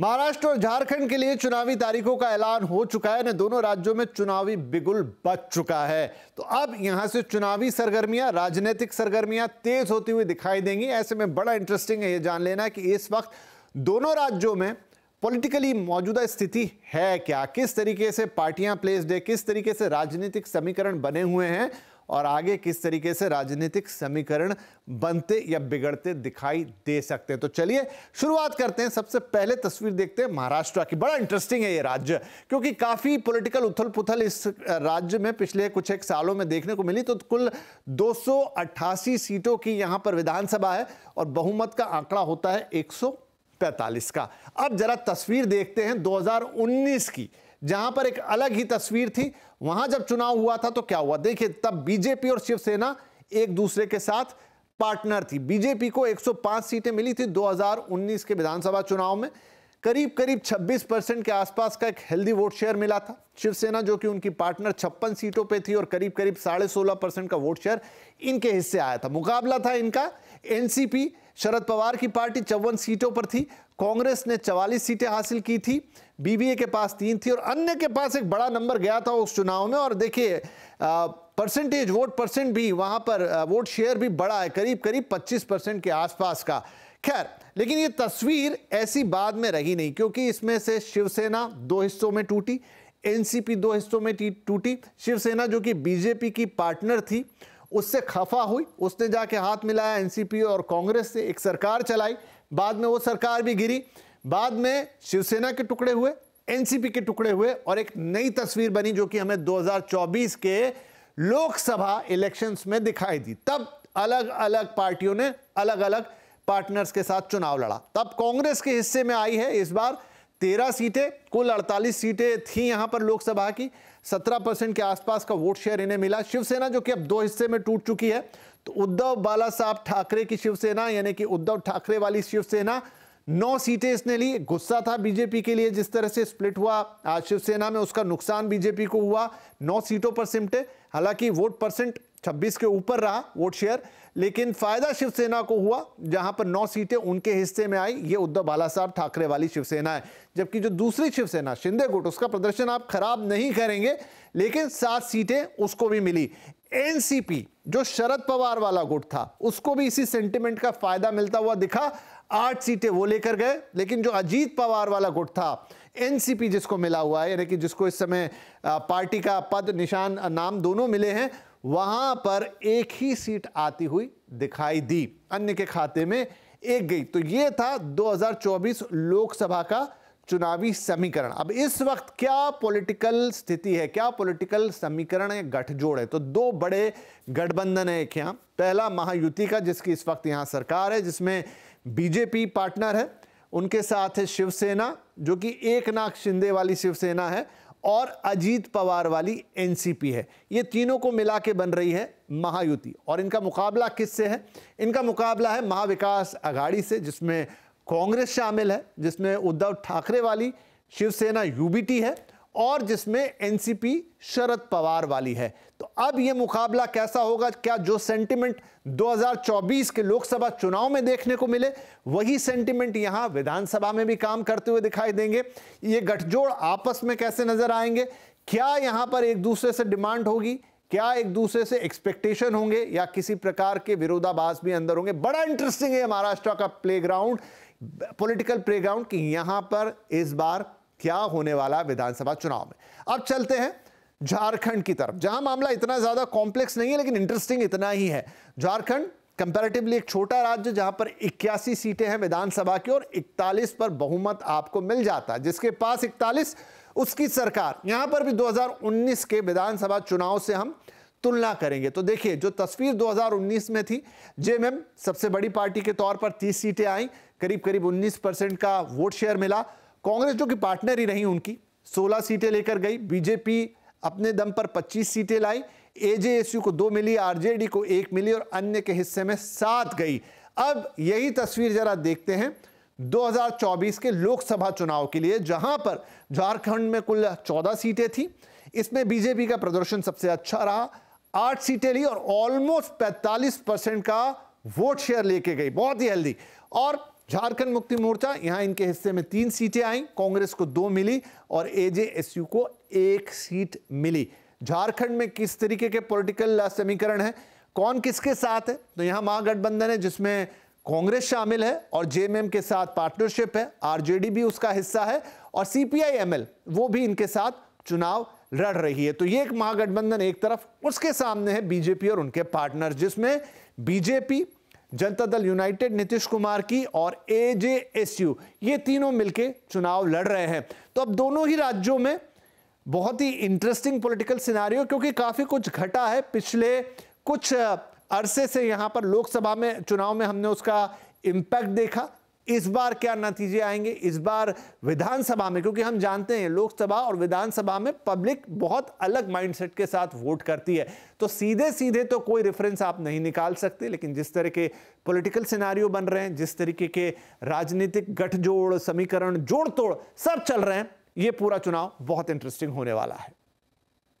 महाराष्ट्र और झारखंड के लिए चुनावी तारीखों का ऐलान हो चुका है दोनों राज्यों में चुनावी बिगुल बच चुका है तो अब यहां से चुनावी सरगर्मियां राजनीतिक सरगर्मियां तेज होती हुई दिखाई देंगी ऐसे में बड़ा इंटरेस्टिंग है ये जान लेना कि इस वक्त दोनों राज्यों में पॉलिटिकली मौजूदा स्थिति है क्या किस तरीके से पार्टियां प्लेस्ड है किस तरीके से राजनीतिक समीकरण बने हुए हैं और आगे किस तरीके से राजनीतिक समीकरण बनते या बिगड़ते दिखाई दे सकते हैं तो चलिए शुरुआत करते हैं सबसे पहले तस्वीर देखते हैं महाराष्ट्र की बड़ा इंटरेस्टिंग है ये राज्य क्योंकि काफी पॉलिटिकल उथल पुथल इस राज्य में पिछले कुछ एक सालों में देखने को मिली तो कुल दो सीटों की यहां पर विधानसभा है और बहुमत का आंकड़ा होता है 145 का अब जरा तस्वीर देखते हैं 2019 की जहां पर एक अलग ही तस्वीर थी वहां जब चुनाव हुआ था तो क्या हुआ देखिए तब बीजेपी और शिवसेना एक दूसरे के साथ पार्टनर थी बीजेपी को 105 सीटें मिली थी 2019 के विधानसभा चुनाव में करीब करीब 26 परसेंट के आसपास का एक हेल्दी वोट शेयर मिला था शिवसेना जो कि उनकी पार्टनर छप्पन सीटों पे थी और करीब करीब साढ़े सोलह परसेंट का वोट शेयर इनके हिस्से आया था मुकाबला था इनका एनसीपी शरद पवार की पार्टी चौवन सीटों पर थी कांग्रेस ने चवालीस सीटें हासिल की थी बीबीए के पास तीन थी और अन्य के पास एक बड़ा नंबर गया था उस चुनाव में और देखिए परसेंटेज वोट परसेंट भी वहां पर वोट शेयर भी बड़ा है करीब करीब पच्चीस परसेंट के आसपास का खैर लेकिन ये तस्वीर ऐसी बाद में रही नहीं क्योंकि इसमें से शिवसेना दो हिस्सों में टूटी एनसीपी दो हिस्सों में टूटी शिवसेना जो कि बीजेपी की पार्टनर थी उससे खफा हुई उसने जाके हाथ मिलाया एनसीपी और कांग्रेस से एक सरकार चलाई बाद में वो सरकार भी गिरी बाद में शिवसेना के टुकड़े हुए एनसीपी के टुकड़े हुए और एक नई तस्वीर बनी जो कि हमें 2024 के लोकसभा इलेक्शंस में दिखाई दी तब अलग अलग पार्टियों ने अलग अलग पार्टनर्स के साथ चुनाव लड़ा तब कांग्रेस के हिस्से में आई है इस बार तेरह सीटें कुल अड़तालीस सीटें थी यहां पर लोकसभा की सत्रह परसेंट के आसपास का वोट शेयर इन्हें मिला शिवसेना जो कि अब दो हिस्से में टूट चुकी है तो उद्धव बाला साहब ठाकरे की शिवसेना यानी कि उद्धव ठाकरे वाली शिवसेना नौ सीटें इसने ली गुस्सा था बीजेपी के लिए जिस तरह से स्प्लिट हुआ आज शिवसेना में उसका नुकसान बीजेपी को हुआ नौ सीटों पर सिमटे हालांकि वोट परसेंट छब्बीस के ऊपर रहा वोट शेयर लेकिन फायदा शिवसेना को हुआ जहां पर नौ सीटें उनके हिस्से में आई ये उद्धव बाला साहब ठाकरे वाली शिवसेना है जबकि जो दूसरी शिवसेना शिंदे गुट उसका प्रदर्शन आप खराब नहीं करेंगे लेकिन सात सीटें उसको भी मिली एनसीपी जो शरद पवार वाला गुट था उसको भी इसी सेंटिमेंट का फायदा मिलता हुआ दिखा आठ सीटें वो लेकर गए लेकिन जो अजीत पवार वाला गुट था एनसीपी जिसको मिला हुआ है यानी कि जिसको इस समय पार्टी का पद निशान नाम दोनों मिले हैं वहां पर एक ही सीट आती हुई दिखाई दी अन्य के खाते में एक गई तो यह था 2024 लोकसभा का चुनावी समीकरण अब इस वक्त क्या पॉलिटिकल स्थिति है क्या पॉलिटिकल समीकरण है गठजोड़ है तो दो बड़े गठबंधन है एक यहां पहला महायुति का जिसकी इस वक्त यहां सरकार है जिसमें बीजेपी पार्टनर है उनके साथ है शिवसेना जो कि एक नाक शिंदे वाली शिवसेना है और अजीत पवार वाली एनसीपी है ये तीनों को मिला के बन रही है महायुति और इनका मुकाबला किससे है इनका मुकाबला है महाविकास अघाड़ी से जिसमें कांग्रेस शामिल है जिसमें उद्धव ठाकरे वाली शिवसेना यूबीटी है और जिसमें एनसीपी शरद पवार वाली है तो अब यह मुकाबला कैसा होगा क्या जो सेंटिमेंट 2024 के लोकसभा चुनाव में देखने को मिले वही सेंटिमेंट यहां विधानसभा में भी काम करते हुए दिखाई देंगे ये गठजोड़ आपस में कैसे नजर आएंगे क्या यहां पर एक दूसरे से डिमांड होगी क्या एक दूसरे से एक्सपेक्टेशन होंगे या किसी प्रकार के विरोधाभास भी अंदर होंगे बड़ा इंटरेस्टिंग है महाराष्ट्र का प्लेग्राउंड पॉलिटिकल प्लेग्राउंड कि यहां पर इस बार क्या होने वाला विधानसभा चुनाव में अब चलते हैं झारखंड की तरफ जहां मामला इतना ज्यादा कॉम्प्लेक्स नहीं है लेकिन इंटरेस्टिंग इतना ही है झारखंड कंपैरेटिवली एक छोटा राज्य जहां पर इक्यासी सीटें हैं विधानसभा की और 41 पर बहुमत आपको मिल जाता है जिसके पास 41 उसकी सरकार यहां पर भी 2019 के विधानसभा चुनाव से हम तुलना करेंगे तो देखिए जो तस्वीर 2019 में थी जेएमएम सबसे बड़ी पार्टी के तौर पर 30 सीटें आई करीब करीब 19 परसेंट का वोट शेयर मिला कांग्रेस जो कि पार्टनर ही रही उनकी 16 सीटें लेकर गई बीजेपी अपने दम पर 25 सीटें लाई एजेएसयू को दो मिली आरजेडी को एक मिली और अन्य के हिस्से में सात गई अब यही तस्वीर जरा देखते हैं 2024 के लोकसभा चुनाव के लिए जहां पर झारखंड में कुल 14 सीटें थी इसमें बीजेपी का प्रदर्शन सबसे अच्छा रहा आठ सीटें ली और ऑलमोस्ट 45 परसेंट का वोट शेयर लेके गई बहुत ही हेल्दी और झारखंड मुक्ति मोर्चा यहां इनके हिस्से में तीन सीटें आई कांग्रेस को दो मिली और एजेएसयू को एक सीट मिली झारखंड में किस तरीके के पॉलिटिकल समीकरण है कौन किसके साथ है तो यहां महागठबंधन है जिसमें कांग्रेस शामिल है और जेएमएम के साथ पार्टनरशिप है आरजेडी भी उसका हिस्सा है और सीपीआईएमएल वो भी इनके साथ चुनाव लड़ रही है तो ये एक महागठबंधन एक तरफ उसके सामने है बीजेपी और उनके पार्टनर जिसमें बीजेपी जनता दल यूनाइटेड नीतीश कुमार की और एजेएसयू ये तीनों मिलके चुनाव लड़ रहे हैं तो अब दोनों ही राज्यों में बहुत ही इंटरेस्टिंग पॉलिटिकल सिनारियो क्योंकि काफ़ी कुछ घटा है पिछले कुछ अरसे से यहां पर लोकसभा में चुनाव में हमने उसका इंपैक्ट देखा इस बार क्या नतीजे आएंगे इस बार विधानसभा में क्योंकि हम जानते हैं लोकसभा और विधानसभा में पब्लिक बहुत अलग माइंडसेट के साथ वोट करती है तो सीधे सीधे तो कोई रेफरेंस आप नहीं निकाल सकते लेकिन जिस तरह के पॉलिटिकल सिनारियो बन रहे हैं जिस तरीके के राजनीतिक गठजोड़ समीकरण जोड़ तोड़ सब चल रहे हैं ये पूरा चुनाव बहुत इंटरेस्टिंग होने वाला है